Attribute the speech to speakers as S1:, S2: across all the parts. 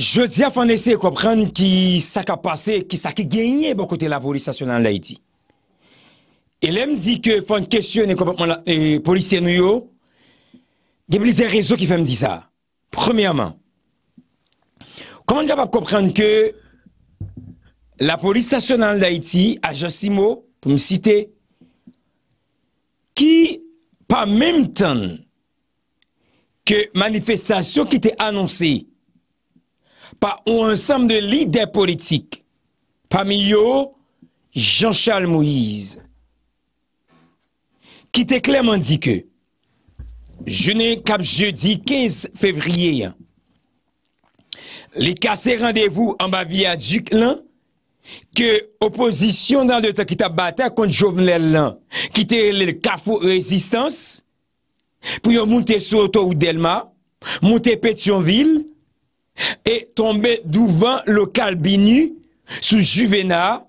S1: Je di bon, a fande se e kopran ki sa ka pase, ki sa ki genye bo kote la polisasyonan la iti. E lem di ke fande kesyon e policen nou yo, ge blize rezo ki fande di sa. Premiyaman, koman kapap kopran ke la polisasyonan la iti, a Josimo, pou m site, ki pa memten ke manifestasyon ki te anonsi pa ou ansam de lidè politik pa mi yo Jean-Charles Moïse ki te kleman di ke jene kap jeudi 15 fevriye li kase randevou an ba vi adjik lan ke oposisyon nan de ta ki ta bata kon jovenel lan ki te le kafo rezistans pou yon moun te soto ou delma moun te pet yon vil moun te pet yon vil E tombe douvan lokal binu sou Juvena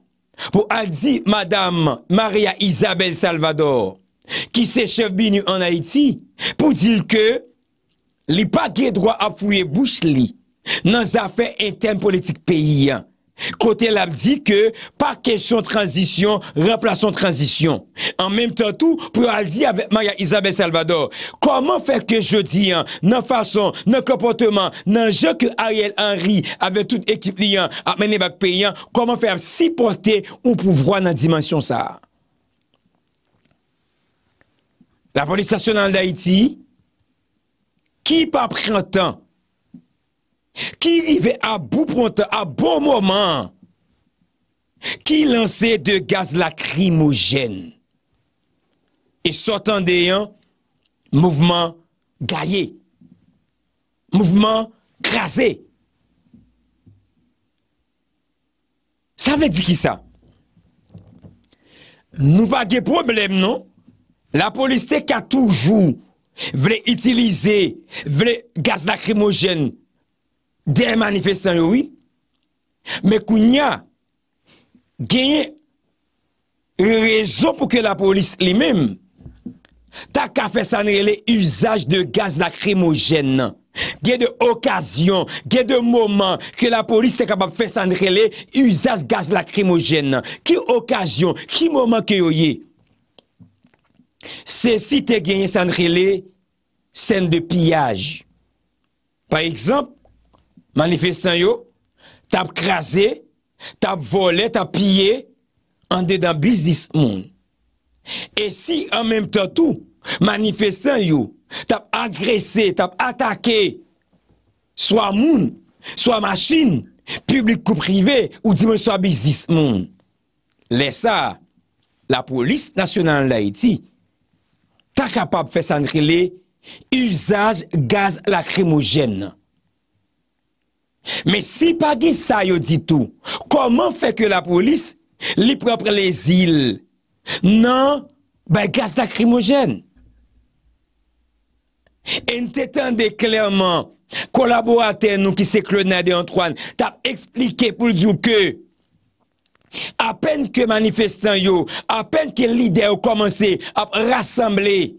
S1: pou al di Madame Maria Isabel Salvador ki se chef binu an Haiti pou dil ke li pa gey dro a fouye bouch li nan zafen intern politik peyi an. Kotel ap di ke, pa kesyon transisyon, remplasyon transisyon. An menm tan tou, pou al di avet Maya Isabel Salvador, koman fe ke jodi an, nan fason, nan kompoteman, nan jokil Ariel Henry, avet tout ekip li an, akmen evak peyan, koman fe ap sipote ou pou vwa nan dimensyon sa. La polisasyon nan Daiti, ki pa prantan, ki rive a bou pronte, a bon mouman, ki lanse de gaz lakrimogen, e sotan deyan, mouvman gaye, mouvman krasé. Sa vè di ki sa? Nou pa ge problem, non? La poliste ka toujou, vè itilize, vè gaz lakrimogen, Dè manifestan yo wè? Mè kou nya, genye rezon pou kè la polis li mèm, ta ka fè sanrele usaj de gaz lakrimogen nan. Genye de okasyon, genye de mouman, kè la polis te kapab fè sanrele usaj gaz lakrimogen nan. Kè okasyon, kè mouman kè yo yè? Se si te genye sanrele, sen de piyaj. Par exemple, Manifestan yo, tap krasi, tap vole, tap pye, ande dan bizis moun. E si an menm tatou, manifestan yo, tap agresi, tap atake, swa moun, swa masin, publik kou prive, ou di moun swa bizis moun. Lesa, la polis nasyonal la iti, ta kapap fesandrele, usaj gaz lakremogen nan. Men si pa ge sa yo di tou, koman fe ke la polis li propre non, le zil? Nan, ba gaz da krimogen. En te tende klerman, kolaborate nou ki se klonade an truan, tap explike pou ljou ke, apen ke manifestan yo, apen ke lider yo komanse ap rassemble,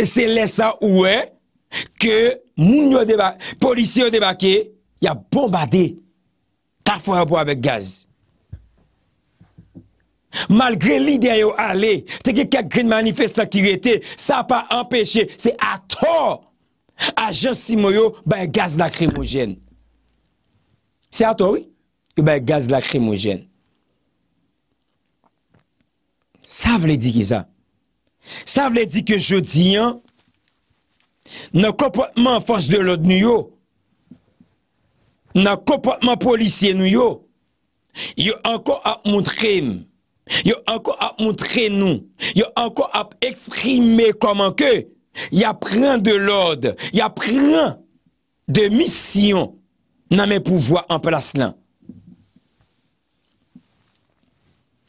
S1: se lesa ouwe, ke moun yo debake, polis yo debake, Ya bombardé ta fwa bo avèk gaz. Malgré li de a yo ale, teke kak gri de manifestakirete, sa pa empèche, se a to, a je si mo yo baye gaz lakrimogen. Se a to, oui, yo baye gaz lakrimogen. Sa vle di ki sa. Sa vle di ki jodi, nan kompote man fos de lòd nou yo, dans le comportement policier, nous, y a encore à montrer, a encore à montrer nous, a encore à exprimer comment que, y a pris de l'ordre, il y a pris de mission dans mes pouvoirs en place là.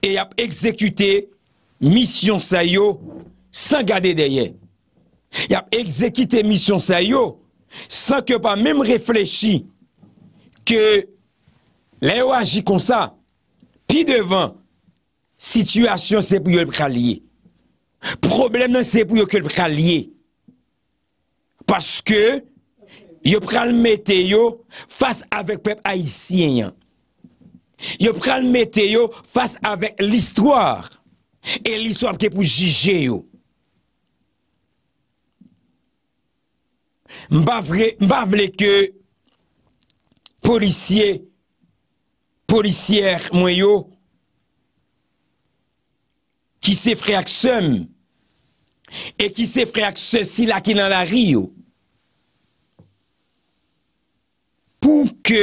S1: Et y a exécuté mission sans garder derrière. Y a exécuté mission sans que pas même réfléchir. ke lè yo agi kon sa, pi devan, situasyon se pou yo l'pralye. Problem nan se pou yo ke l'pralye. Paske, yo pralmete yo, fase avek pep haisyen. Yo pralmete yo, fase avek l'histoire. E l'histoire mke pou jije yo. Mba vle ke, Polisye, Polisye mwen yo, Ki se freak sem, E ki se freak se si la ki nan la riyo, Pou ke,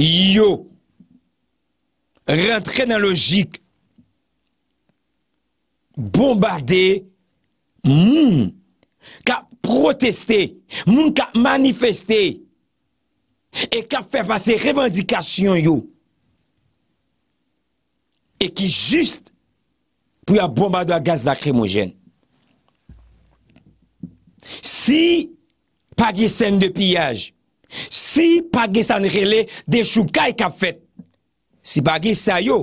S1: Yo, Rentre nan logik, Bombade, Moun, Ka proteste, Moun ka manifeste, E kap fè pa se revendikasyon yo. E ki juste pou y ap bomba do a gaz la kremogen. Si pa ge sèn de piyaj. Si pa ge sèn rele de choukai kap fèt. Si pa ge sèn yo.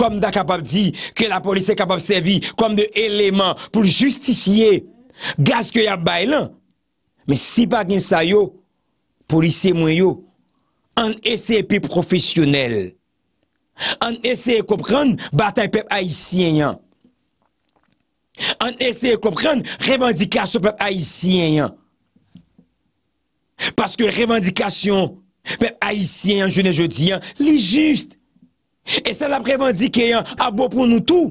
S1: Kom da kap ap di. Ke la polisè kap ap servi. Kom de eleman pou justifiye gaz ki y ap bay lan. Me si pa gen sèn yo. Polisye mwen yo, an esye pe profesyonel. An esye kopran batay pep haisyen yan. An esye kopran revandikasyon pep haisyen yan. Paske revandikasyon pep haisyen yan, jene jodi yan, li jist. E sa la prevandikeyan, abo pou nou tou.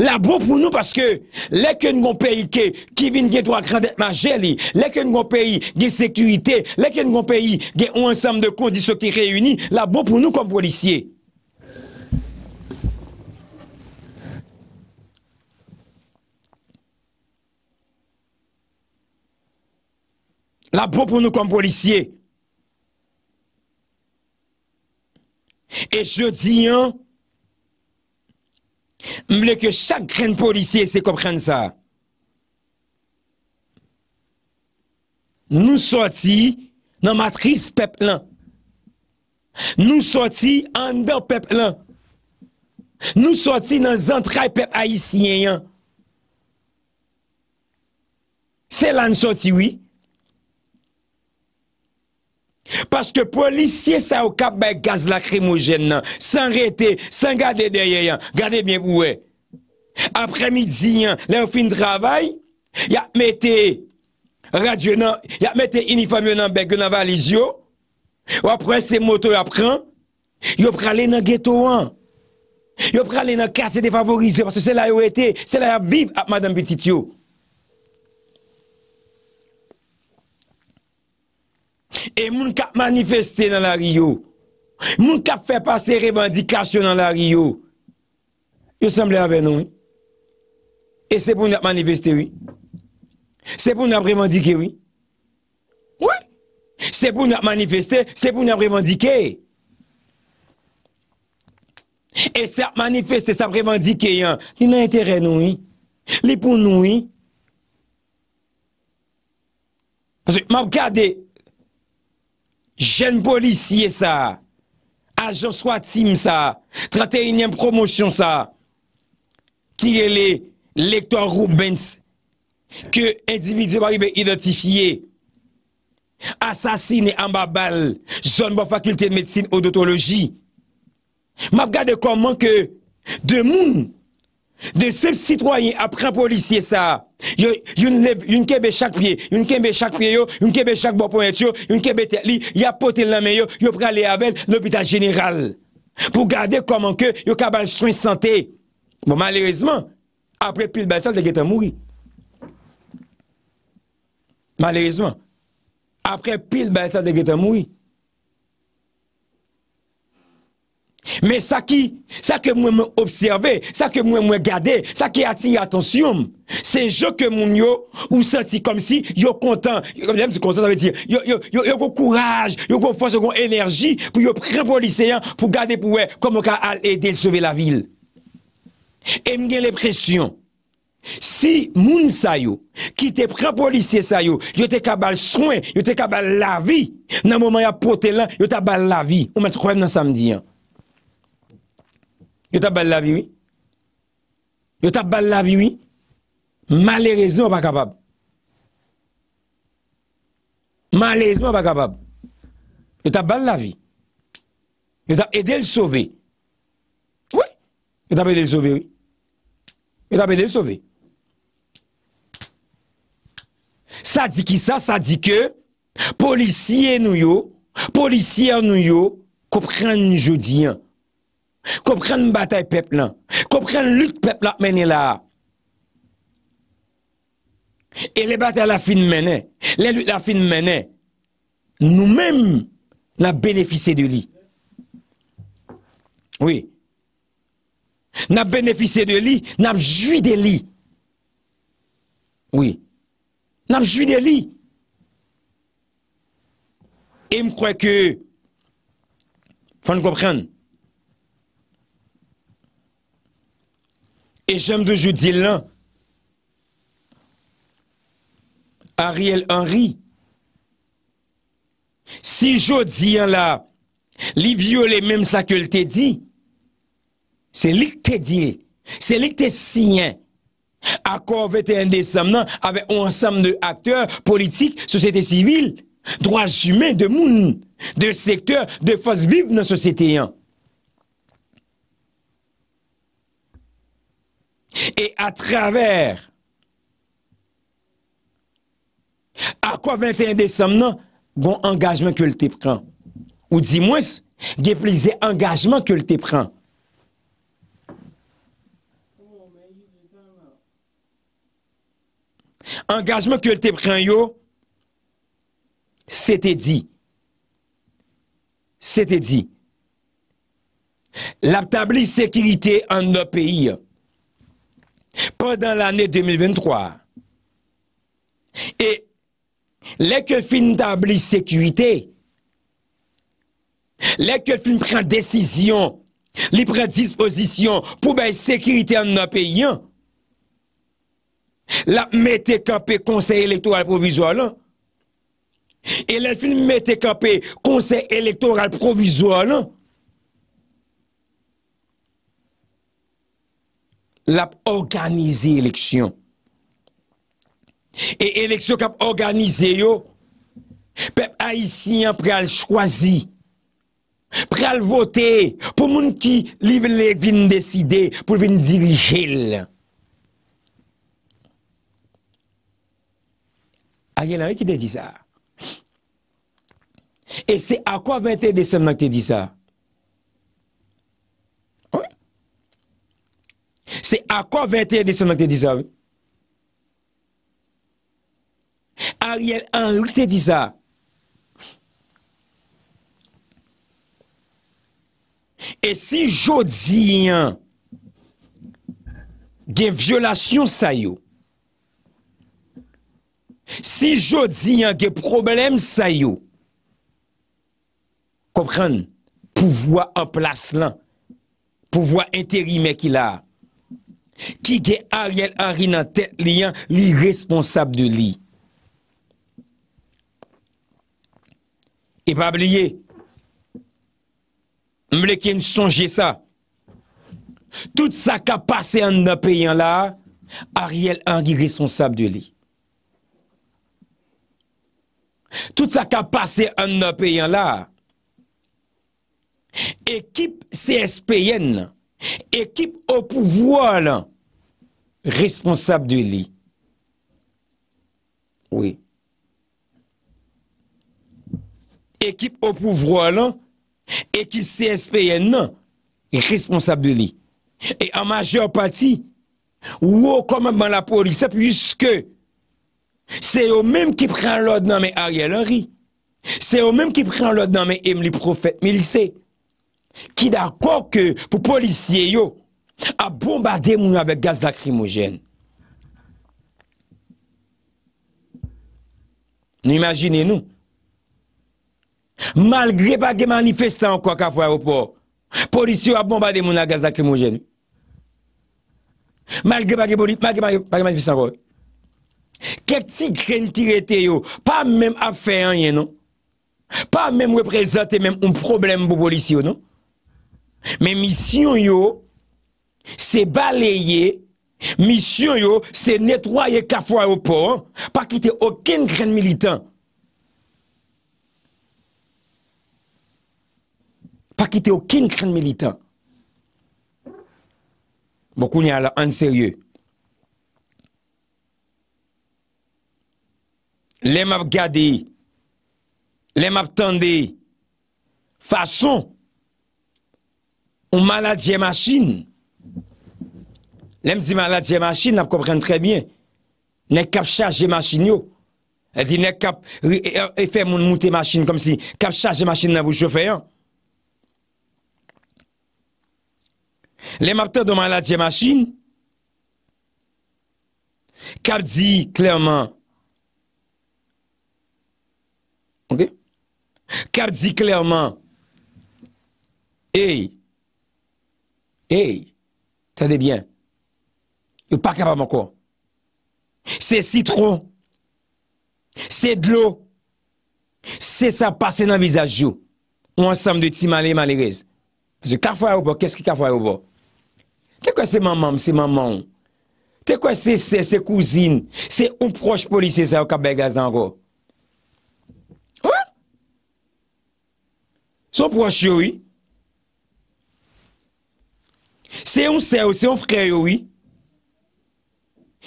S1: La bou pou nou paske leke nou kon peyi ke kivin ge dwa kredet ma jeli, leke nou kon peyi ge sekuite, leke nou kon peyi ge ou ansam de kondiso ki reuni, la bou pou nou kon policye. La bou pou nou kon policye. E jodi an, Mble ke chak kren polisye se kopren sa. Nou soti nan matris pep lan. Nou soti an bel pep lan. Nou soti nan zantray pep aisyen yan. Se lan soti wii. Paske polisye sa yo kap bè gaz lakrimojen nan, san rete, san gade deye yan, gade mwen mwè. Apre midi yan, lè yo fin travay, ya mwète uniform yo nan bè gè nan valiz yo, wapre se moto yo apren, yo prale nan ghetto an. Yo prale nan kase defavorize, paske se la yo ete, se la yo ap viv ap ah, madame Petitio. E moun ka manifeste nan la riyo. Moun ka fe pa se revandikasyon nan la riyo. Yo semble avè nou. E se pou nou ap manifeste, oui. Se pou nou ap revandike, oui. Oui. Se pou nou ap manifeste, se pou nou ap revandike. E se ap manifeste, se ap revandike, yon. Li nan entere nou, oui. Li pou nou, oui. Mou akade... jen policye sa, ajon swatim sa, 31e promosyon sa, tirele lektor Roubens, ke individu bari be identifiye, asasine ambabal, zon bo fakulte de medsine odotologi, maf gade kon manke, de moun, de sepsitwayen apren policye sa, Yon kebe chak piye, yon kebe chak piye yo, yon kebe chak bo po etyo, yon kebe te li, yapote lame yo, yon prele avel lopita jeniral. Pou gade koman ke, yon kabal chouin sante. Bon malerizman, apre pil basal de geta mouri. Malerizman, apre pil basal de geta mouri. Mais ça qui, ça que moi observé, ça que moi moi ça qui attire attention, c'est je que mon yo ou senti comme si yo content, même si content ça veut dire yo yo yo yo courage, yo go force, yo énergie pour prendre pour lycéen pour garder pour comme on aider sauver la ville. Et j'ai l'impression si moun sa yo, qui te prend policier sa yo, yo te kabal soin, yo te kabal la vie, nan moment y a poté là, yo te bal la vie. On met trouvé dans samedi. Hein. Yo tap bal la vi, oui. Yo tap bal la vi, oui. Malerezman pa kapab. Malerezman pa kapab. Yo tap bal la vi. Yo tap edel sove. Oui. Yo tap edel sove, oui. Yo tap edel sove. Sa di ki sa, sa di ke Polisye nou yo, Polisye nou yo, Ko pren jou diyan. Kop kran batay pep lan. Kop kran lut pep lan menye la. E le batay la fin menye. Le lut la fin menye. Nou menm nan benefise de li. Oui. Nan benefise de li, nan jwi de li. Oui. Nan jwi de li. E m kwa ke fon kop kran nan E jem de joudi lan, Ariel Henry, si joudi lan la, li viole menm sa ke lte di, se lik te di, se lik te siyan, akor vete indesam nan ave onsam de akteur politik, sosete sivil, droas jumen de moun, de sekteur, de fos viv nan sosete yon. E a traver, akwa 21 desem nan, bon angajman ke l te pran. Ou di mwes, ge plize angajman ke l te pran. Angajman ke l te pran yo, se te di. Se te di. L ap tabli sekirite an no peyi ya. Pendan l'anè 2023, et lè ke film tablis sékuité, lè ke film pren dèsisyon, lè pren dèsisposisyon pou bèl sékuité an nan peyi an, lè mette kapè konsey élektoral provizual an, et lè film mette kapè konsey élektoral provizual an, l ap organize eleksyon. E eleksyon kap organize yo, pep a isi an pre al chwazi, pre al vote, pou moun ki li vile vin deside, pou vin dirijel. A gen la we ki te di sa? E se a kwa 21 Desem nan ki te di sa? Se akon 21 de senak te dizan. Ariel an lout te dizan. E si jodi yon gen violasyon sayo. Si jodi yon gen problem sayo. Kopran. Pouvoi an plas lan. Pouvoi enteri me ki la. Pouvoi an plas lan. Ki gen Ariel Henry nan tèt liyan, li responsab de li. E pa bliye, mleke nou sonje sa. Tout sa ka pase an nan peyan la, Ariel Henry responsab de li. Tout sa ka pase an nan peyan la, ekip CSPN lan, ekip o pouvoi lan. responsab de li. Oui. Ekip opouvro alan, ekip CSPN nan, responsab de li. E a maje opati, wou koman ban la polis, se pwiske, se ou menm ki pren lode nan men Arya Lari, se ou menm ki pren lode nan men Emily Profet, me li se, ki da kwa ke pou polisye yo, A bombade moun avè gaz lakrimogen. N'imagine nou. Malgre pa gen manifeste an kwa ka fwa evo pou. Polisyo a bombade moun avè gaz lakrimogen. Malgre pa gen manifeste an kwa. Kèk si kren tirete yo. Pa mèm a fè an yè nou. Pa mèm reprezentè mèm un problem pou polisyo nou. Mèm misyon yo. Yo. Se balaye, misyon yo, se netwaye kafwa yo pou, pa kite oken kren militan. Pa kite oken kren militan. Mwokoun bon, ya la an serye. Le map gade, le map tande, le map gade, fason, ou malade je machine, Lèm di malade jemashin, nab kopren trè bie. Nè kap chache jemashin yo. El di nè kap, efè e, e, moun moutemashin kom si, kap chache jemashin nab oujou fè yon. Lèm ap tè do malade jemashin, kap di klèrman. Ok? Kap di klèrman. Hey! Hey! Tè de bie an. Ou pa kap a man kwa? Se sitron. Se dlo. Se sa pase nan vizaj yo. Ou ansam de ti male malirez. Se kak fwa yo bo, kes ki kak fwa yo bo? Te kwa se mamam, se mamam ou? Te kwa se se, se kouzin? Se ou proj polisye sa yo kap bel gaz nan go? Ou? Se ou proj yo ou? Se ou se ou, se ou fray yo ou?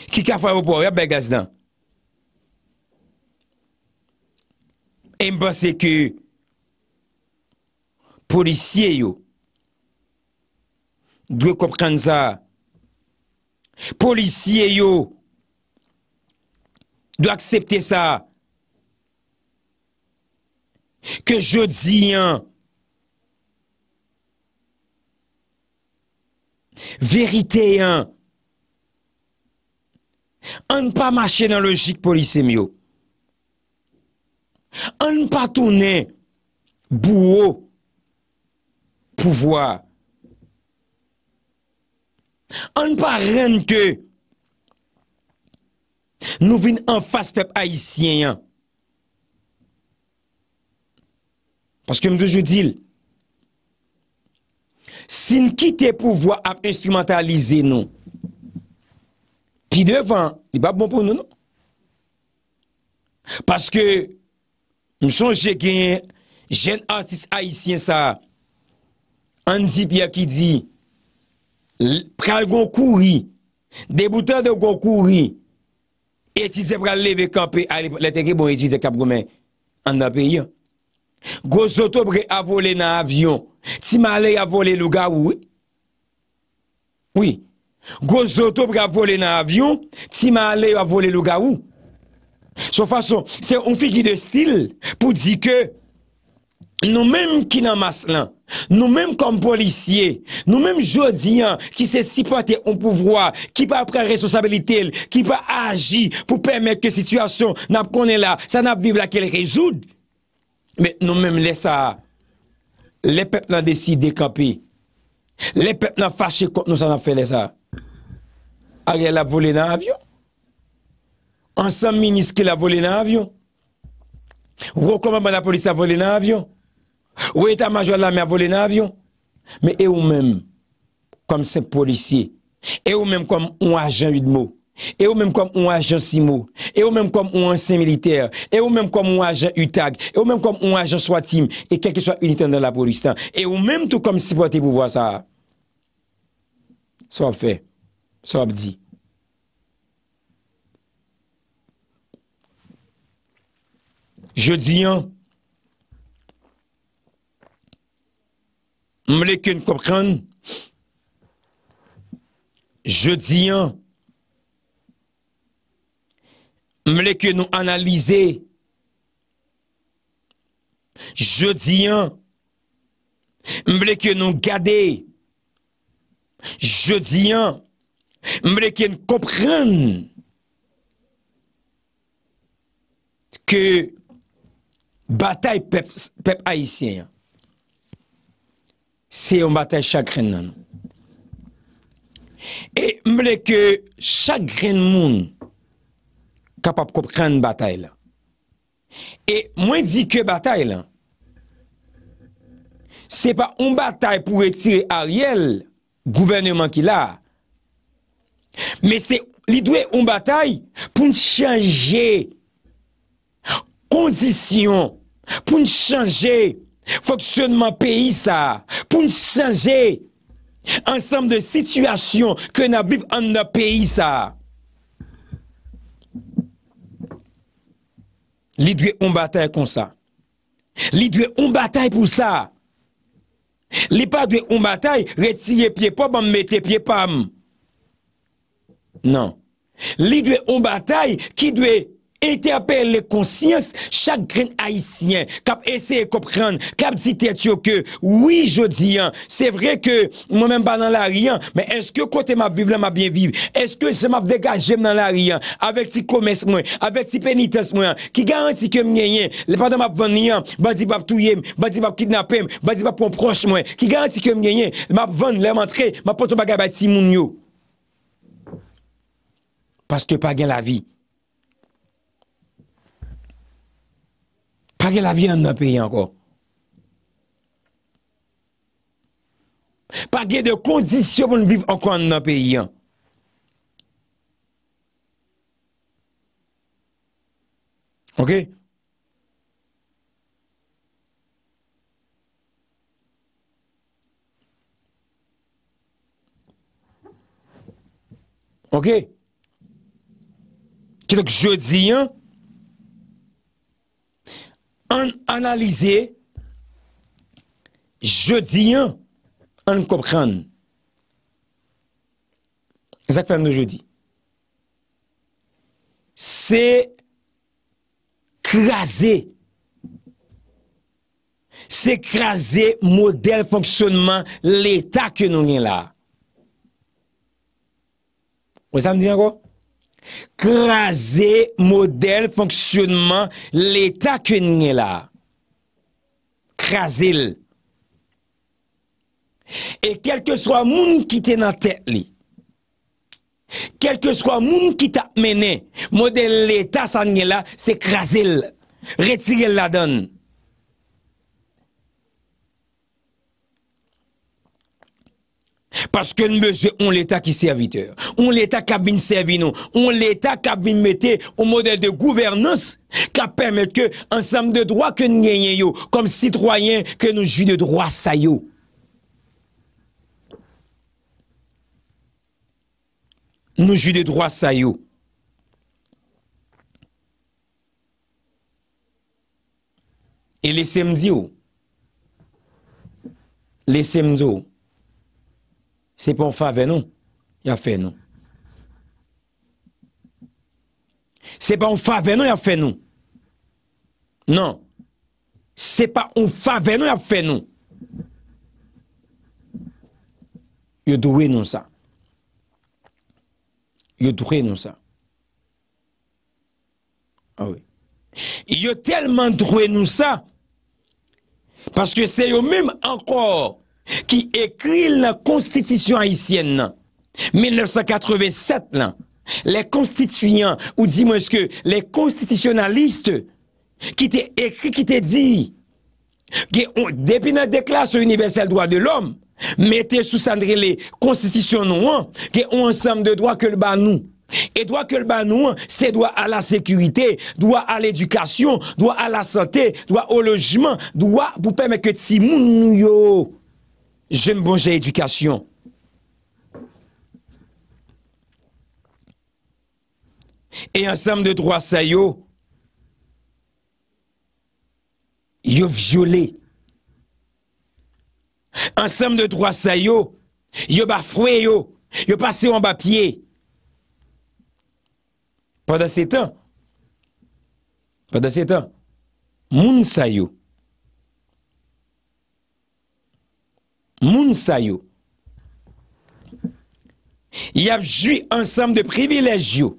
S1: Kika fwa yon pouwa, yon bel gaz nan. E m bas se ke polisye yo dwe kopran sa. Polisye yo dwe aksepte sa ke jodi an verite an An pa machè nan logik pou li semyo. An pa tonè bou ou pouvoi. An pa ren ke nou vin an fas pep a y siyen. Paske m de jou dil. Sin ki te pouvoi ap instrumentalize nou. Ki devan, di ba bon pou nou nou. Paske, mson jegen, jen artist haisyen sa, anzi pya ki di, pral gon kouri, deboutan de gon kouri, eti se pral leve kampe, ale teke bon eti de kab gome, an da pe yon. Gozoto bre avole nan avyon, ti male avole luga ou we? Ou we? Go zoto pou ka vole nan avyon, ti ma ale yo a vole lou ga ou. So fason, se on fi ki de stil pou di ke nou menm ki nan mas lan, nou menm kom polisye, nou menm jodi an ki se sipate an pou vwa, ki pa apre responsabilite el, ki pa agi pou pwemek ke situasyon nan pou konen la, sa nan pou vive la kele rezoud. Met nou menm le sa, le pep nan desi de kapi, le pep nan fache kont nou sa nan fe le sa. Agè la volè nan avyon. An san minis ki la volè nan avyon. Ou konman pa la polisè volè nan avyon. Ou eta majouan la mè a volè nan avyon. Mè e ou mèm konm se polisè. E ou mèm konm ou an jan yudmou. E ou mèm konm ou an jan simou. E ou mèm konm ou an sen militer. E ou mèm konm ou an jan utag. E ou mèm konm ou an jan swatim. E keke swa unitè nan la polistan. E ou mèm konm si potè pou wò sa. Sò an fè. Je dit. je voulais que nous Jeudi, je M'le que nous analyser. Jeudi, je voulais que nous garder. dis. Mbleke yon kompren ke batay pep haisyen. Se yon batay chakren nan. E mbleke chakren moun kapap kompren batay la. E mwen di ke batay la. Se pa yon batay pou etire a riel gouvernement ki la, Mè se li dwe ou batay pou n chanje kondisyon, pou n chanje foksyonman peyi sa, pou n chanje ansanm de sitwasyon ke nan viv an nan peyi sa. Li dwe ou batay kon sa. Li dwe ou batay pou sa. Li pa dwe ou batay, retiye piepom, metye piepom. nan, li dwe ou batay ki dwe ete apel le konsyans chak gren aisyen kap ese e kopran, kap zite tiyo ke, oui jo diyan se vre ke, mwen men ba nan la riyan men eske kote m ap vive la m ap bien vive eske se m ap degajem nan la riyan avek ti komes mwen, avek ti penites mwen ki garanti ke m nyenyen le padan m ap ven nyen, bazi bap touyem bazi bap kidnapem, bazi bap ponprons mwen ki garanti ke m nyenyen, m ap ven le mantre, m ap poton baga bati moun yo Paske pa gen la vi. Pa gen la vi an nan peyi anko. Pa gen de kondisyon pou nou viv anko an nan peyi an. Ok? Ok? Ok? Kèdok jodi an, an analize, jodi an, an kopran. Se ak fèm nou jodi. Se krasè, se krasè model fonksyonman l'état ke nou gen la. Ouè sa m diyan kò? Kraze, model, fonksyonman, l'eta kwen nye la Krazil E kelke swa moun ki te nan tek li Kelke swa moun ki ta mene Model l'eta san nye la, se krasil Retire la don Parce que nous on l'État qui serviteur, on l'État qui vient servir nous, on l'État qui vient mettre au modèle de gouvernance qui permet que ensemble de droits que nous gagnons comme citoyens que nous jouons de droits ça yo. Nous jouons de droits ça yo. Et laissez-moi dire, laissez-moi dire, c'est pour faveur nous, il a fait nous c'est pas un faveur nous, il a fait non non c'est pas un faveur nous, il a fait nous. y a doué nous ça Il a trouvé nous ça ah oui Il a tellement doué nous ça parce que c'est eux même encore Ki ekri l na konstitisyon haisyen nan 1987 nan Le konstituyen ou di mweske Le konstitisyonaliste Ki te ekri, ki te di Depi nan dekla Se universel doa de l'om Mete sousandre le konstitisyon nouan Ge ou ansam de doa ke l ban nou E doa ke l ban nouan Se doa a la sekurite Doa a l edukasyon Doa a la sante, doa o lojman Doa pou peme ke ti moun nou yo J'aime une j'ai éducation. Et ensemble de trois ça yo, yo violé. Ensemble de trois ça yo, yo bafoué yo, passé en bas pied. Pendant ces temps, pendant ces temps, moun sa Moun sa yo. Y ap jwi ansem de privilej yo.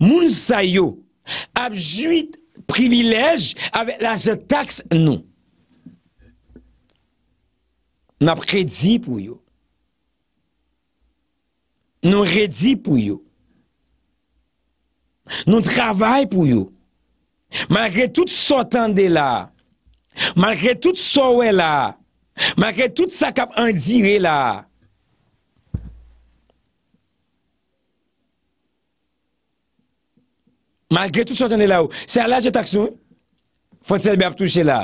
S1: Moun sa yo. Ap jwi privilej ave la se tax nou. Nou ap redi pou yo. Nou redi pou yo. Nou travay pou yo. Malke tout sa tan de la. Malke tout sa oue la. Makre tout sa kap an zire la. Makre tout sa tan de la ou. Se ala je tak sou. Fon se lbe ap touche la.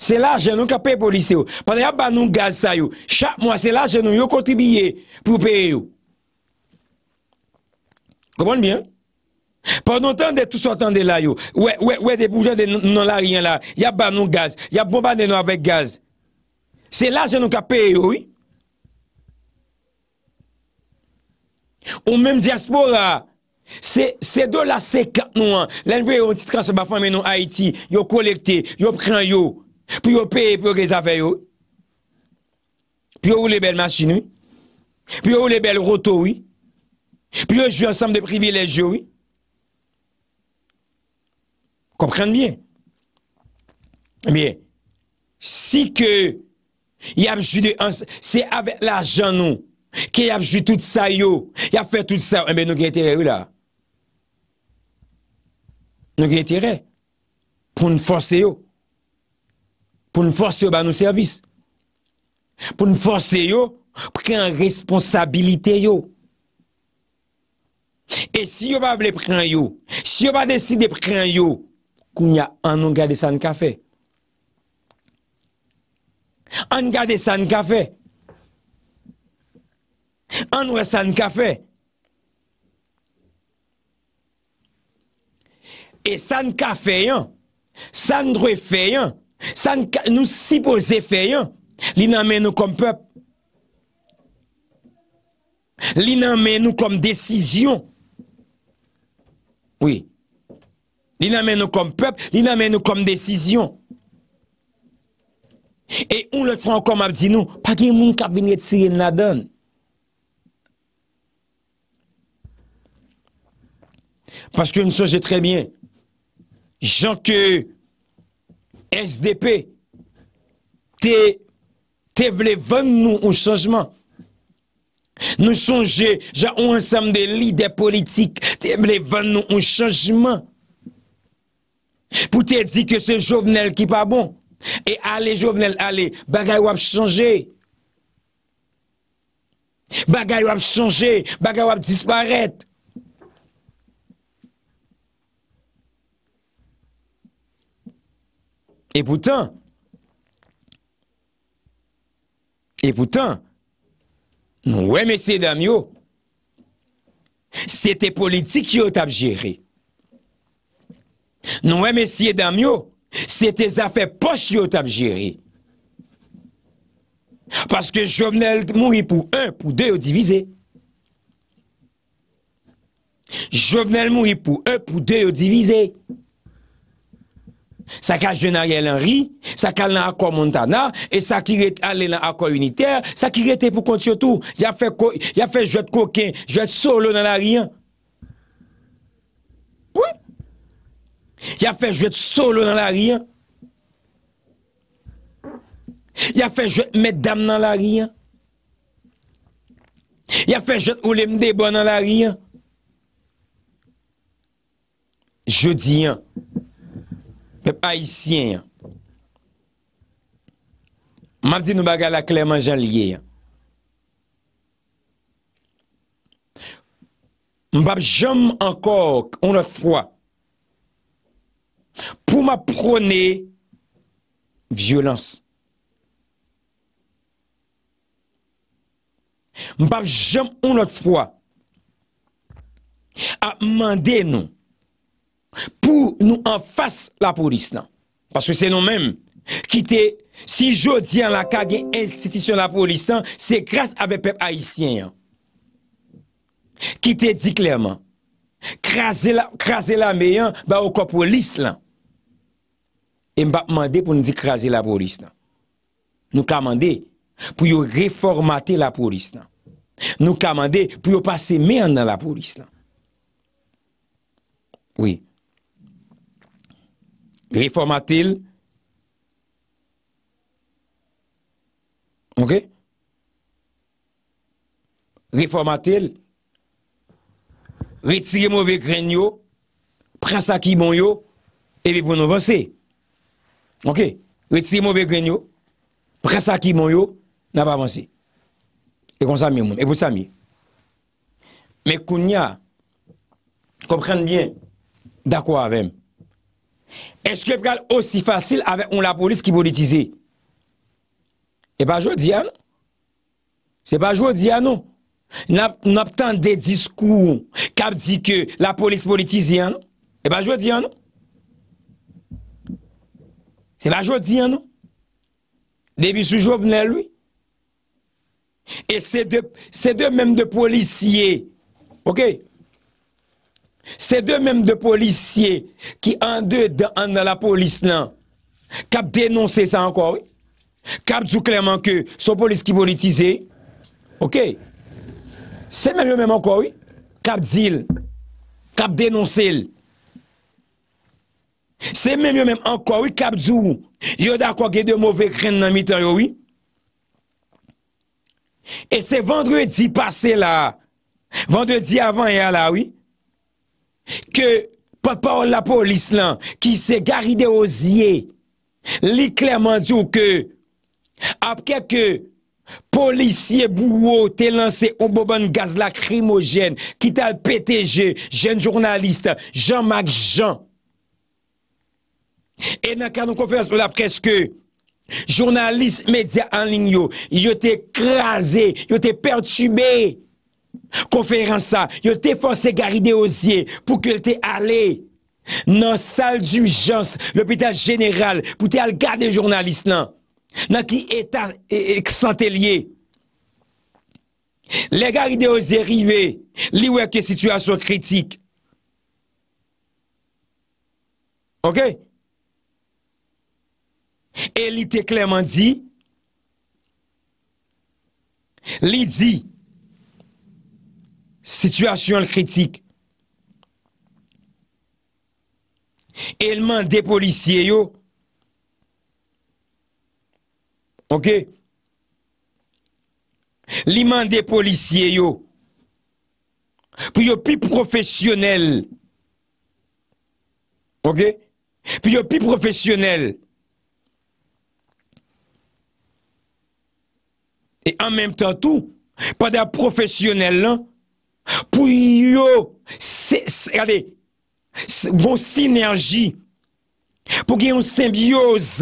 S1: Se la jen nou ka pe polise ou. Pwede yap ban nou gaz sa ou. Chak mwa se la jen nou yo kontribiye pou pe ou. Komon mwen? Pwede nou tan de tout sa tan de la ou. Ou e de boujande nou la rien la. Yap ban nou gaz. Yap bon ban de nou avek gaz. Se la jen nou ka peye yo, ou mèm diaspora, se do la se kat nou an, lèn vè yo titran se bafan mè nou Haiti, yo kolekte, yo pren yo, pou yo peye pou yo rezavè yo, pou yo ou lè bel machin yo, pou yo ou lè bel roto yo, pou yo jou ansem de privilèj yo, pou yo jou ansem de privilèj yo, komprende bien. Bien. Si ke Se avè la jan nou, ke y apjou tout sa yo, y ap fè tout sa, mè eh nou gen terè ou la? Nou gen terè? Poun forse yo. Poun forse yo ban nou servis. Poun forse yo, pren responsabilite yo. E si yo pa vle pren yo, si yo pa deside pren yo, kou n'y a anon gade san kafe. Kou n'y a anon gade san kafe. An gade san ka fe? An wè san ka fe? E san ka fe yon? San wè fe yon? San ka nou sipo zè fe yon? Li nan men nou kom pep? Li nan men nou kom desisyon? Oui. Li nan men nou kom pep? Li nan men nou kom desisyon? Oui. E ou lè fran kom ap di nou, pa gen moun kabini et si yen la don. Paske nou sonje tre bie, jan ke SDP te te vle ven nou ou chanjman. Nou sonje jan ou ansam de lidè politik te vle ven nou ou chanjman. Poutè di ke se jovnel ki pa bon. E ale jovenel ale bagay wap chanje Bagay wap chanje Bagay wap disparet E poutan E poutan Noue mesye damyo Sete politik yot ap jere Noue mesye damyo Se te zafè poch yot ap jiri. Paske jovenel moui pou un, pou de yo divize. Jovenel moui pou un, pou de yo divize. Sa ka jenaryen lan ri, sa kal nan akwa montana, e sa ki rete ale nan akwa uniter, sa ki rete pou konti yo tou. Ya fe jwet koke, jwet solo nan a riyan. Wip! Ya fej jwet solo nan la riyan? Ya fej jwet meddam nan la riyan? Ya fej jwet oulemde bon nan la riyan? Jw diyan, pep haisyen, mabdi nou baga la kleman jan liye. Mbap jom ankor, on la fwa, pou ma prone violans. Mbap, jom ou not fwa a mande nou pou nou an fase la polis lan. Paske se nou menm, ki te si jodi an la kage institisyon la polis lan, se kras ave pep haisyen yan. Ki te di klerman, krasen la meyan ba ou kopo polis lan. E mba mande pou nou di krasi la polis nan. Nou kamande pou yo reformate la polis nan. Nou kamande pou yo pase mer nan la polis nan. Oui. Reformate il. Ok. Reformate il. Retire mou ve kren yo. Pren sa ki bon yo. E ve pou nou vansi. Ok, weti mou ve gwen yo, presa ki mou bon yo, nan pa avansi. E kon sa mi moun, e pou sa mi. Me koun ya, komprenn bien, da kwa aven. Eske pral osi fasil avek ou la polis ki politize? E pa jwè diyan nou? Se pa jwè diyan nou? Nan ap tan de diskoun kap di ke la polis politize yan nou? E pa jwè diyan nou? E vajot diyan nou? Debi soujou vnen lwi? E se de, se de menm de polisye, ok? Se de menm de polisye ki an de dan an la polis nan, kap denonsen sa an kwa wè? Kap zou kleman ke, sou polis ki politize, ok? Se menm yo menm an kwa wè? Kap zil, kap denonsel. Kap zil. se men yo men an kwa wik kap zou, yo da kwa ge de mouve kren nan mitan yo wik, e se vendredi pase la, vendredi avan ya la wik, ke pat pa ou la polis lan, ki se garide ou zye, li klerman zou ke, apke ke, polisye bou ou te lanse, ou bo ban gaz la krimo jen, ki tal PTG, jen jurnaliste, jan mak jan, E nan karnon konferans pou la preske, jounalist medya an linyo, yo te krasè, yo te pertubè, konferans sa, yo te fonsè gari de oziè, pou ke te ale, nan sal du jans, l'hôpital jeneral, pou te al gade jounalist nan, nan ki etat e eksantelye. Le gari de oziè rive, li wè ke situasyon kritik. Ok? E li te klaman di. Li di. Situasyon kritik. E lman de polisye yo. Ok. Li man de polisye yo. Pou yo pi profesyonel. Ok. Pou yo pi profesyonel. E an menm tan tou, pa da profesyonel lan, pou yo, se, se, gade, voun sinerji, pou gen yon symbiyoz,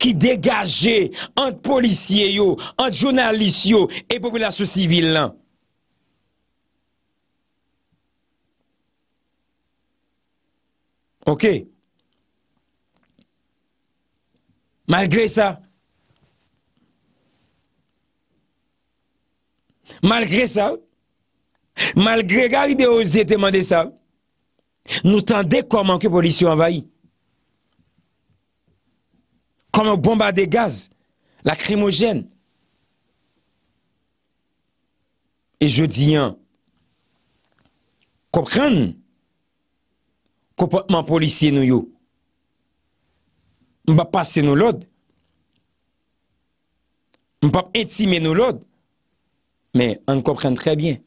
S1: ki degaje, an policye yo, an jounalis yo, e pou gen la soucivil lan. Ok. Malgre sa, Malgre sa, malgre gari de o zete mande sa, nou tan dek kwa manke polisyon avayi. Kwa manke bomba de gaz, la krimojen. E jodi an, kwa pran, kwa manke polisyon nou yo. Mbap pase nou lod, mbap etime nou lod. Men, an kompren trebyen.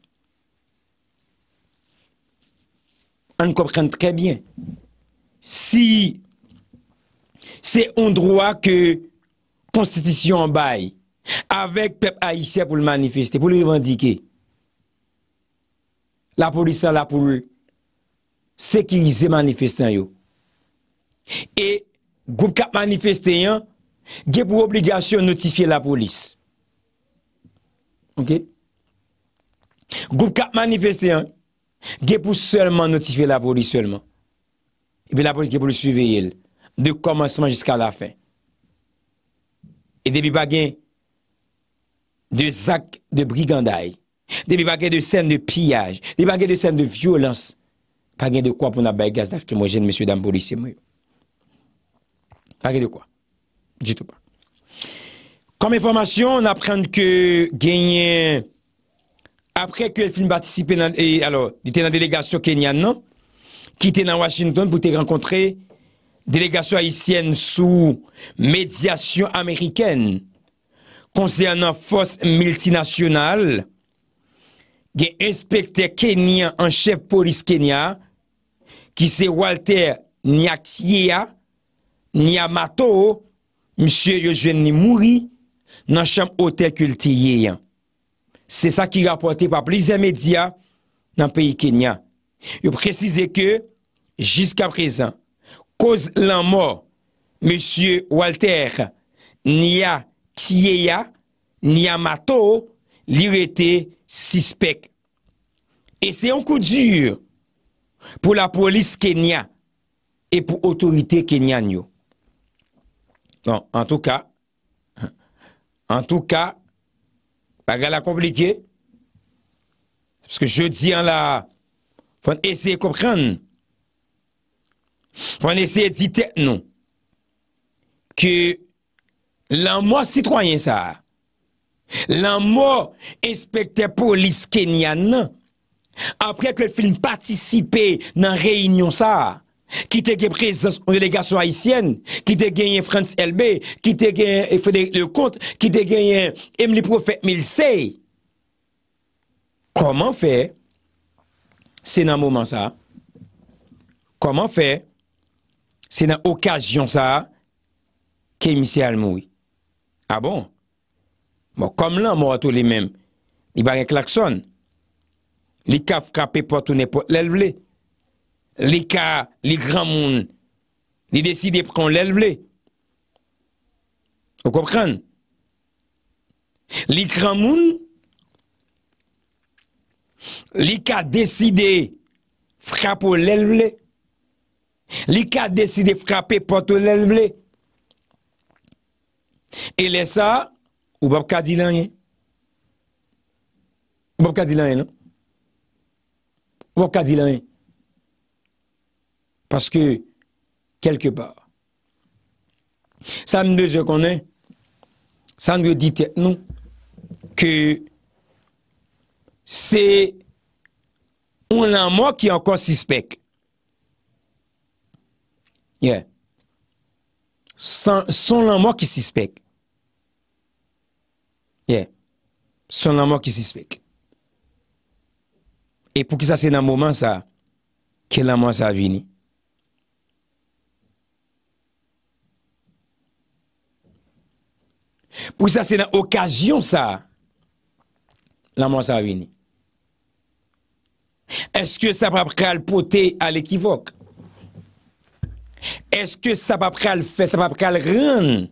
S1: An kompren trebyen. Si se on droa ke konstitisyon bay, avek pep aisyen pou le manifeste, pou le revandike, la polisa la pou se ki li se manifeste an yo. E goup kap manifeste yan, ge pou obligasyon notifye la polis. Ok? Goup ka manifeste an, ge pou seman notife la polis seman. E pe la polis ge pou le suveye el, de komanseman jiska la fen. E debi bagen, de zak de briganday, debi bagen de sen de piyaj, debi bagen de sen de violans, bagen de kwa pou nabay gazdak, ke mwen jen mwen seman dan polis seman yo. Bagen de kwa? Jitou pa. Kom informasyon, an aprenke genyen apre ke el film batisipe nan delegasyon kenyan nan, kite nan Washington pou te renkontre delegasyon Haitien sou medyasyon Ameriken, konsey anan fos miltinasyonal, gen espekte kenyan an chef polis kenyan, ki se Walter Nyakyea, Nya Mato, Msyer Yojwen Nimuri, nan chanm hotel kulti yeyan. Se sa ki rapote pa blize medya nan peyi Kenya. Yo prezize ke, jiska prezan, koz lan mor, Monsie Walter, niya kyeya, niya mato, liwete sispek. E se yon kou dur pou la polis Kenya e pou otorite Kenya nyo. Non, an tou ka, an tou ka, Pagal non. la komplike, sepse ke je di an la, fwen eseye kopran, fwen eseye di ten nou, ke lan mwa sitwanyen sa, lan mwa espekte polis kenyan nan, apre ke film patisipe nan reinyon sa, Ki te gen prezans yon delegasyon haisyen Ki te gen yon frans elbe Ki te gen yon efede le kont Ki te gen yon emli profet milsey Koman fe Se nan mouman sa Koman fe Se nan okasyon sa Ke misi al moui A ah bon Bon kom lan mou atou li men I bagen klakson Li kaf kapi potou ne pot lelvli Li ka, li kran moun, li deside pran lèl vle. Ou kop kran? Li kran moun, li ka deside frap ou lèl vle. Li ka deside frape pot ou lèl vle. E lè sa, ou bab ka di lanyen? Ou bab ka di lanyen? Non? Ou bab ka di lanyen? Paske, kelke par. San mbe je konen, san mbe di ten nou, ke, se, ou nan mwen ki ankon sispek. Ye. Son nan mwen ki sispek. Ye. Son nan mwen ki sispek. E pou ki sa se nan mwen sa, ke nan mwen sa vini. Pour ça, c'est dans l'occasion, ça, la mort ça Est-ce que ça va pas poter à l'équivoque? Est-ce que ça va pas faire, ça va pas rendre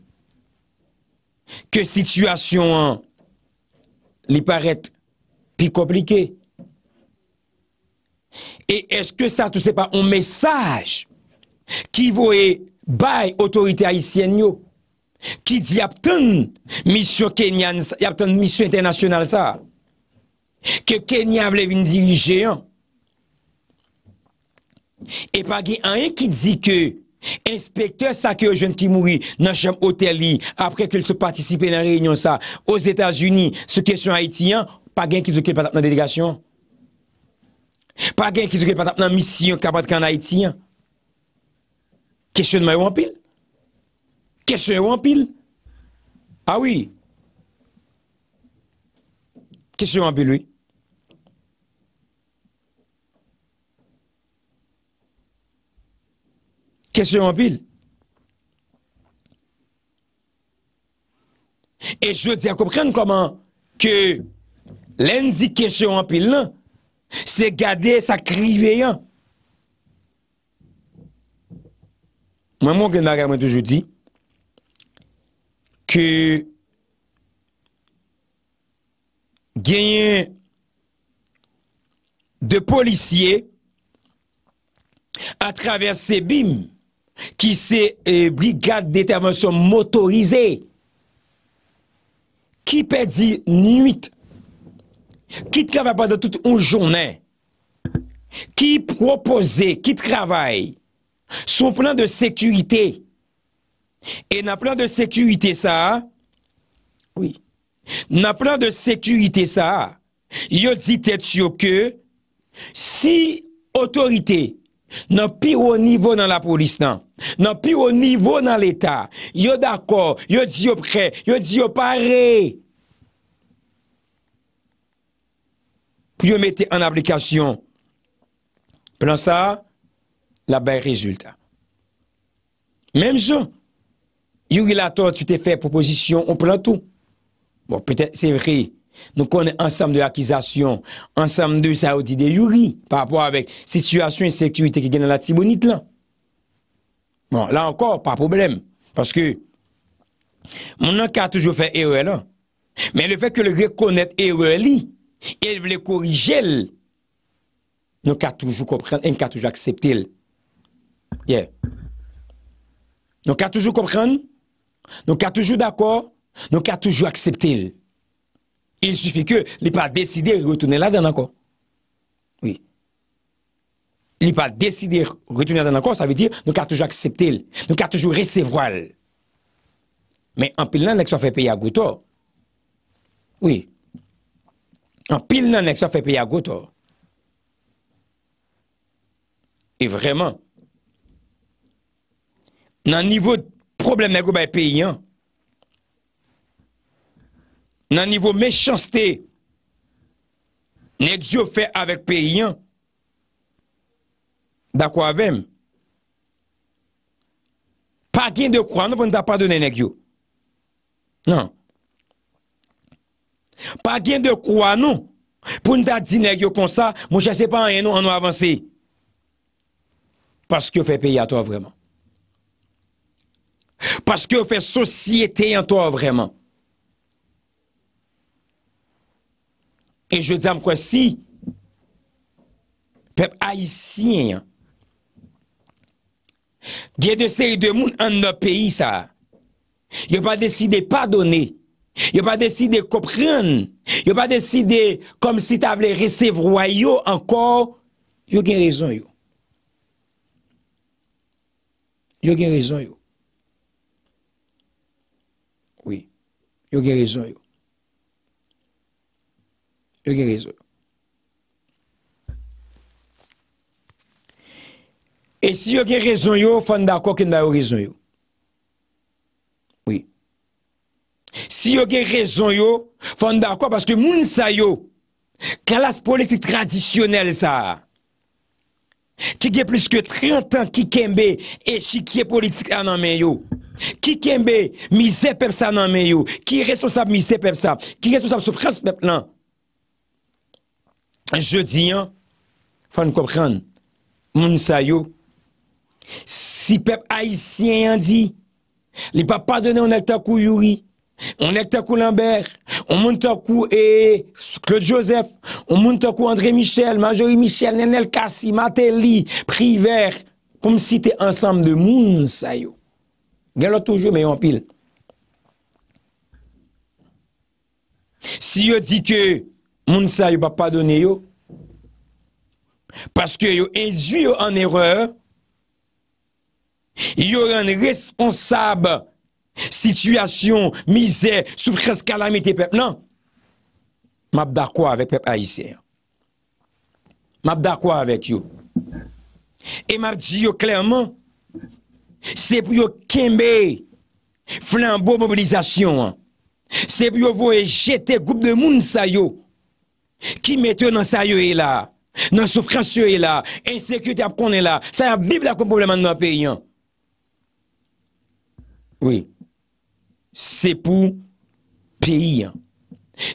S1: que situation lui paraît plus compliquée? Et est-ce que ça, tout c'est pas un message qui voyait bail autorité haïtienne Ki di ap ton misyon kenyan, ap ton misyon internasyonal sa. Ke kenyan vle vin dirije an. E pa gen an yon ki di ke inspektor sa ke yo jwen ki mouri nan chanm hoteli apre ke l se patisipe nan reynyon sa os Etas-Uni se kesyon Haitian pa gen ki zoke patap nan delegasyon. Pa gen ki zoke patap nan misyon kabat kan Haitian. Kesyon mwen wampil? Kèche wampil? A ah wè? Kèche wampil wè? Kèche wampil? E jwè di akopren koman kè lèn di kèche wampil lan se gade sa kriveyan. Mè mwen gen akar mwen toujou di que gagnent de policiers à travers ces bim qui c'est euh, brigade d'intervention motorisée qui perdit une nuit qui travaille pendant toute une journée, qui propose, qui travaille son plan de sécurité, E nan plan de sekurite sa, oui, nan plan de sekurite sa, yo dit et non, yo ke, si otorite, nan pi ou nivou nan la polis nan, nan pi ou nivou nan l'Etat, yo dakor, yo di yo pre, yo di yo pare, yo di yo pre, pou yo mette an aplikasyon, plan sa, la bay rezulta. Mem joun, Yurilator, tu te fè proposisyon, on pren tout. Bon, peut-être, c'est vrai. Nous connaissons ensemble de l'acquisation, ensemble de sa outil de yuri, par rapport avec situation et sécurité qui gêne la Thibonite, là. Bon, là encore, pas de problème, parce que mon encas a toujours fait erreur, là. Mais le fait que le grec connaît erreur-là, il voulait corriger-le. Mon encas a toujours compris, mon encas a toujours accepté-le. Yeah. Mon encas a toujours compris, Nou ka toujou d'akor, nou ka toujou akseptil. Il soufi ke li pa deside retounen la den akor. Oui. Li pa deside retounen la den akor, sa ve di nou ka toujou akseptil, nou ka toujou resevwal. Men an pil nan ekso fe pe ya gouto. Oui. An pil nan ekso fe pe ya gouto. E vreman. Nan nivou de problem nèk yo bay peyi an. Nan nivou mechanstè, nèk yo fè avèk peyi an. Da kwa vèm? Pa gen de kwa nou pou nou ta pa donè nèk yo. Nan. Pa gen de kwa nou pou nou ta di nèk yo kon sa, moun jase pa an en nou an nou avansè. Paske yo fè peyi a to vreman. Paske ou fe sosyete yon to vreman. E je dize m kwa si, pep a yisi yon. Dye de se yon demoun an nou peyi sa. Yo pa deside padone. Yo pa deside kopren. Yo pa deside kom si ta vle resevroy yo anko. Yo gen rezon yo. Yo gen rezon yo. Yo gen rezon yo. Yo gen rezon yo. E si yo gen rezon yo, fwande akwa ken ba yo rezon yo? Oui. Si yo gen rezon yo, fwande akwa, paske moun sa yo, kalas politik tradisyonel sa a. Ki ge plus ke 30 an ki kembe, e chi kiye politika nan men yo. Ki kembe, mi ze pep sa nan men yo. Ki resosab mi ze pep sa. Ki resosab sou frans pep nan. Je di an, fan kwa pran, moun sa yo, si pep Haitien yon di, li pa padone an el takou yori, on Ectakou Lambert, on Montakou et Claude Joseph, on Montakou André Michel, Majorie Michel, Nenel Kassi, Matéli, Privert, comme citer ensemble de moun ça yo. toujours mais en pile. Si yo dit que moun va yo pas pardonner yo parce que yo induit en erreur, yo un responsable Sityasyon, mize, soufres, kalamite pep nan Mabda kwa avek pep aise Mabda kwa avek yo E mabdi yo klerman Se pou yo kembe flanbo mobilizasyon Se pou yo voye jete goup de moun sayo Ki mete yo nan sayo e la Nan soufres yo e la E sekyote ap kon e la Sayo ap vive la kompobleman nou ap e yon Oui Se pou peyi an,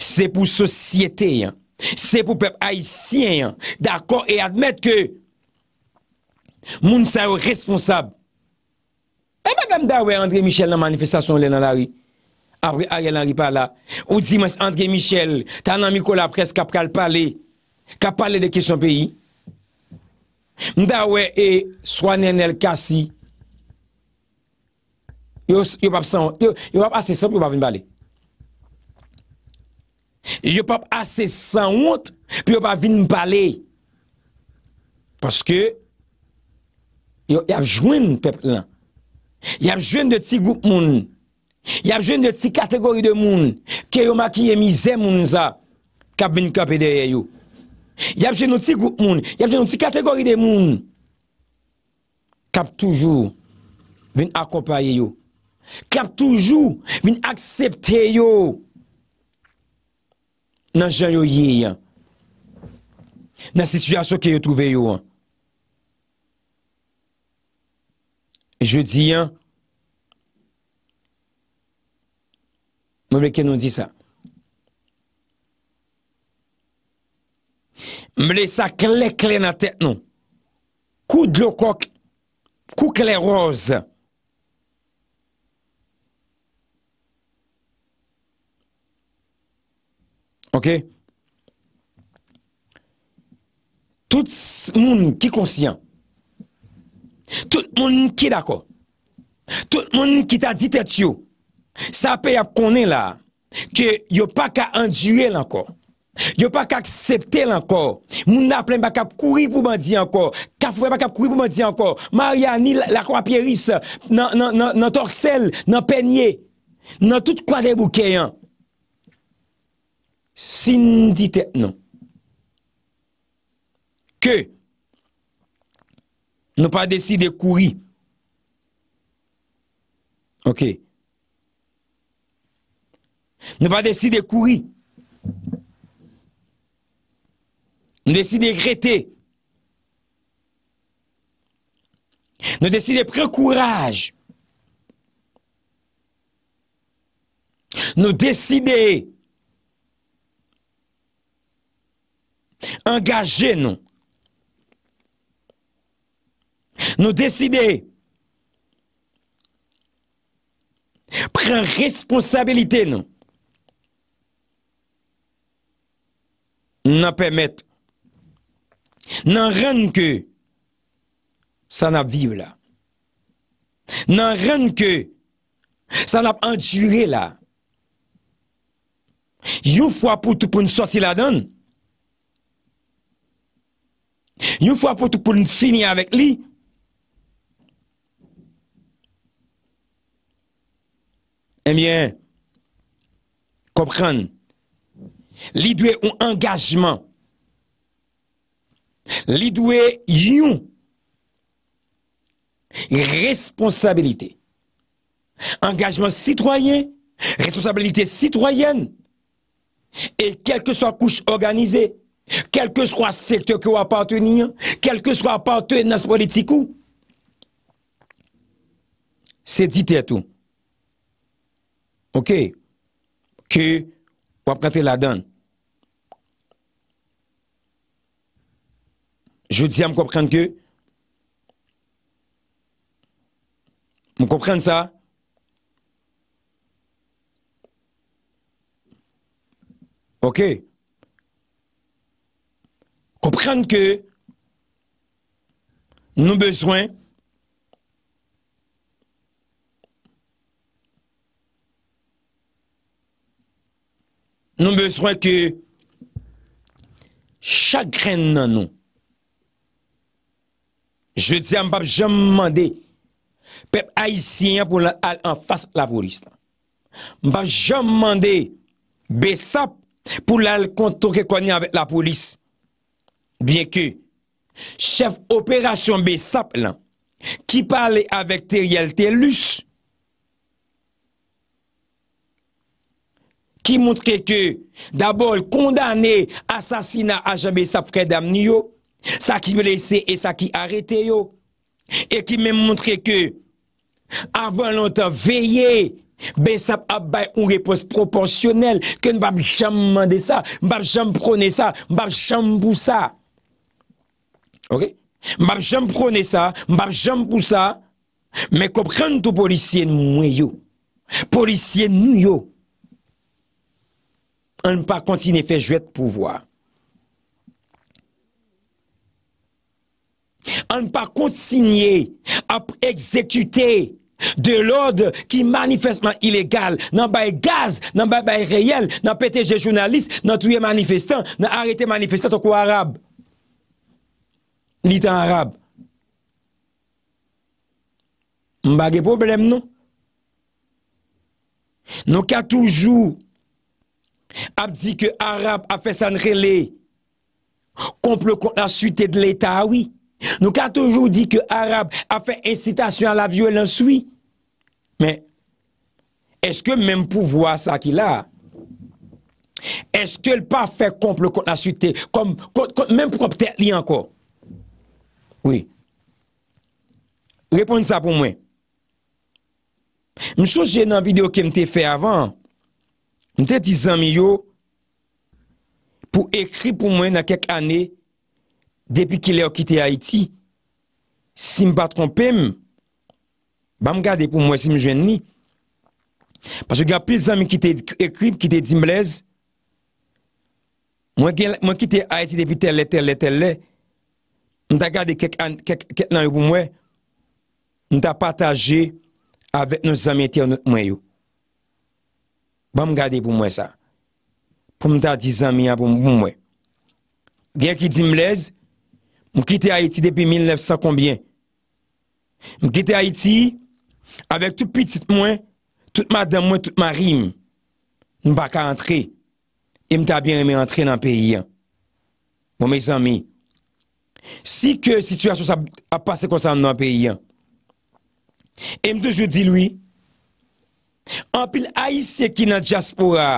S1: se pou sosyete an, se pou pep ayisyen an, da akon e admet ke moun sa yo responsab. E baga mda we André Michel nan manifestasyon lè nan ari, apre ari nan ari pa la, ou di mwes André Michel, ta nan Mikola Presse kap kal pale, kap pale de kesyon peyi, mda we e swanen el kasi, Yo pap asesan pou yo pa vin bale. Yo pap asesan out pou yo pa vin bale. Paske yo ap jwen pep lan. Yo ap jwen de ti goup moun. Yo ap jwen de ti kategori de moun. Ke yo makiye mize moun za. Kap vin kap ederye yo. Yo ap jwen de ti goup moun. Yo ap jwen de ti kategori de moun. Kap toujou vin akopaye yo. Kap toujou, vin aksepte yo nan jan yo yi, nan sityasyon ke yo touve yo. Je di, mwen mwen ken nou di sa. Mwen mwen sa kle kle nan tek nou. Kou dlo kok, kou kle roz. Tout moun ki konsyen, tout moun ki dako, tout moun ki ta ditet yo, sa pe ap konen la, ke yo pa ka andye lanko, yo pa ka aksepte lanko, moun ap plen baka kouri pou mandi lanko, kafwe baka kouri pou mandi lanko, maria ni lakwa pieris nan torsel, nan penye, nan tout kwa de boukeyan, sin dit non que nous pas décider de courir OK nous pas décider de courir nous décider de Ne nous prendre courage nous décider... Angaje nou. Nou deside. Pren responsabilite nou. Nou nan pemet. Nan ren ke san ap vive la. Nan ren ke san ap endure la. Yon fwa pou tou pou nou sosi la donn. Yon fwa pote pou lini fini avèk li, Emyen, eh Kopran, Li dwe yon engajman, Li dwe yon, Responsabilite, Engajman sitwayen, Responsabilite sitwayen, E kelke sa kouch organizè, kelke swa sekt ke wapateni kelke swa apateni nas politikou se dit etou oke ke waprate la dan jw diya mkopprende ke mkopprende sa oke Oprende ke nou bezwen, nou bezwen ke chagren nan nou. Je di a mbap jom mande pep aisyen pou al anfas la polis la. Mbap jom mande besap pou al konton ke konye avet la polis la. Vye ke, chef operasyon be sap lan, ki pale avèk te realte lus. Ki moun tre ke, dabol kondane asasina ajan be sap fredam ni yo, sa ki vlese e sa ki arete yo. E ki mè moun tre ke, avè lontan veye, be sap ap bay un repos proporsyonel, ke nbap jam mande sa, mbap jam prone sa, mbap jam bousa. Mbap jenm prone sa, mbap jenm pou sa, me kopren tou policyen mwen yo, policyen nou yo, an pa kontinye fejwet pouvoi. An pa kontinye ap ekzekute de lode ki manifestman ilegal, nan bay gaz, nan bay bay reyel, nan peteje jounalist, nan touye manifestan, nan arete manifestan toko arab. Ni tan Arab. M bagye problem nou? Nou ka toujou ap di ke Arab a fe sanrele komple kont la sute de l'Etat, nou ka toujou di ke Arab a fe esitasyon la viole en soui. Men, eske men pouvoa sa ki la? Eske l pa fe komple kont la sute? Men pou propte li anko? Reponde sa pou mwen Mwen chose jen nan video ke mwen te fe avan Mwen te dizan mi yo Pou ekri pou mwen nan kek ane Depi ki le yo kite Haiti Si mwen bat konpem Ba mwen gade pou mwen si mwen jen ni Pas yo gade pil zan mi kite ekri Pou kite Dimblez Mwen kite Haiti depi tel le tel le tel le Mwen ta gade kek nan yo pou mwen. Mwen ta pataje avet nou zamiye ti an nou mwen yo. Ba mwen gade pou mwen sa. Pou mwen ta dizamiyan pou mwen. Gen ki di mlez, mwen kite Haiti depi 1900 konbyen. Mwen kite Haiti avet tout petit mwen, tout madem mwen, tout marim. Mwen baka antre. E mwen ta bien eme antre nan periyan. Mwen bon, mwen zamiye. Si ke situasyon sa apase konsan nan periyan, e M2 je di lwi, Anpil aise ki nan diaspora,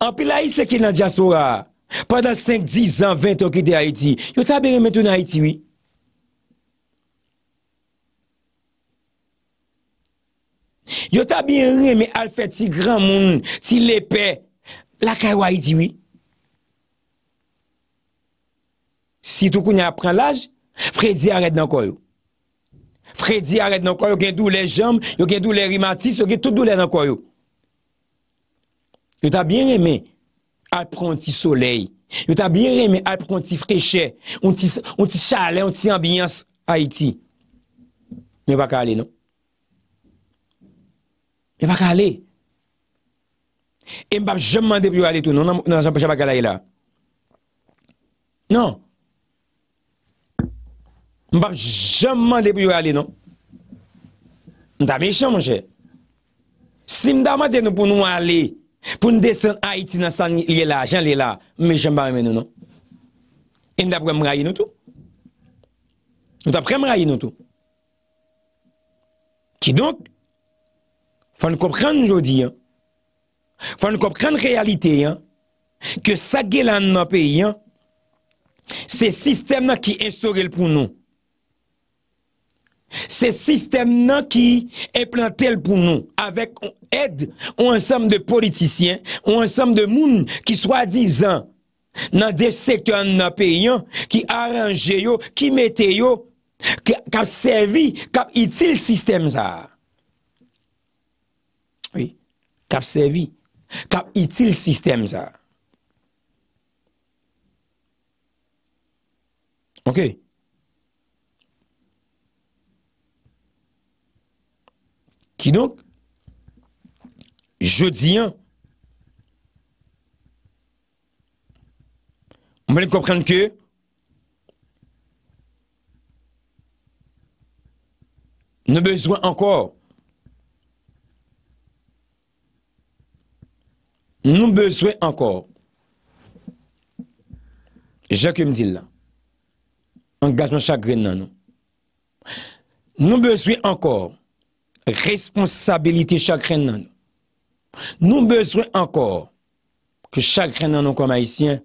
S1: Anpil aise ki nan diaspora, Padan 5, 10 an, 20 an ki de Haiti, Yo tabi reme tou nan Haiti wii? Yo tabi reme alfe ti gran moun, Ti lepe, La kwa yi diwi. Si tou koun yi apren lage, fredi aret nan kwa yo. Fredi aret nan kwa yo, yo gen dou le jamb, yo gen dou le rimatis, yo gen tout dou le nan kwa yo. Yo ta bin reme, apren ti soley. Yo ta bin reme, apren ti freche, un ti chale, un ti ambiyans a iti. Men wak ale non. Men wak ale. Men wak ale. E mbap jemman de pou yo ale tout nou nan jan peche baka la ye la. Non. Mbap jemman de pou yo ale nou. Mda me chan mwen che. Si mda mwen ten nou pou nou ale, pou nou desen Haiti nan san yel la, jan yel la, mme chan pa reme nou nou. E mda pre m raye nou tout. Mda pre m raye nou tout. Ki donk, fwane kop kran nou jodi yon, Fwa nou kop kran realite yon Ke sa gelan nan pe yon Se sistem nan ki instorel pou nou Se sistem nan ki Implante e l pou nou Avèk ou ed Ou ansam de politisyen Ou ansam de moun ki swa dizan Nan de sektor nan pe yon Ki aranje yo Ki mette yo Kap sevi Kap itil sistem sa Kap sevi Kap itil sistem zè. Ok. Ki nouk, jodi an, mwenen koupran ki, mwenen koupran ki, mwenen koupran ki, mwenen koupran ki, mwenen koupran ki, Nou beswè ankor, jè ke mdil la, ankajman chakren nan nou. Nou beswè ankor, responsabilite chakren nan nou. Nou beswè ankor, ke chakren nan nou koma isyen,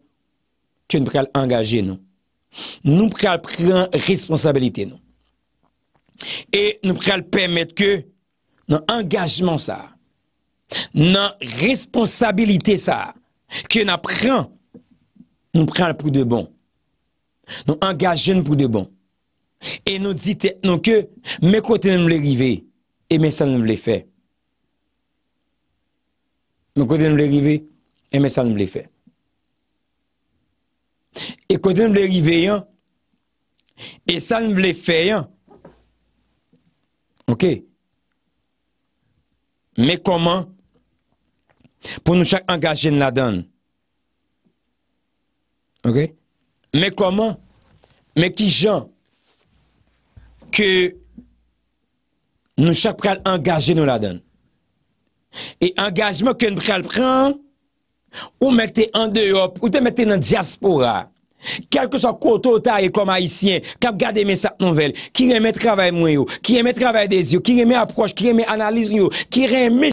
S1: ke nou preal ankajen nou. Nou preal preal responsabilite nou. E nou preal pèmèt ke, nan ankajman sa, nan responsabilite sa ke nan pren nou pren pou de bon nou angajen pou de bon e nou dite nou ke me kote nou mle rive e me sa nou mle fe me kote nou mle rive e me sa nou mle fe e kote nou mle rive e sa nou mle fe ok me koman pou nou chak angaje nou la don. Ok? Mè koman? Mè ki jan ke nou chak pral angaje nou la don. E angajman ke nou pral pran, ou mè te andeop, ou te mè te nan diaspora. Kèlke sa koto ta e koma isyen, kap gade mè sap nouvel, ki remè travè mwen yo, ki remè travè des yo, ki remè aproch, ki remè analiz yo, ki remè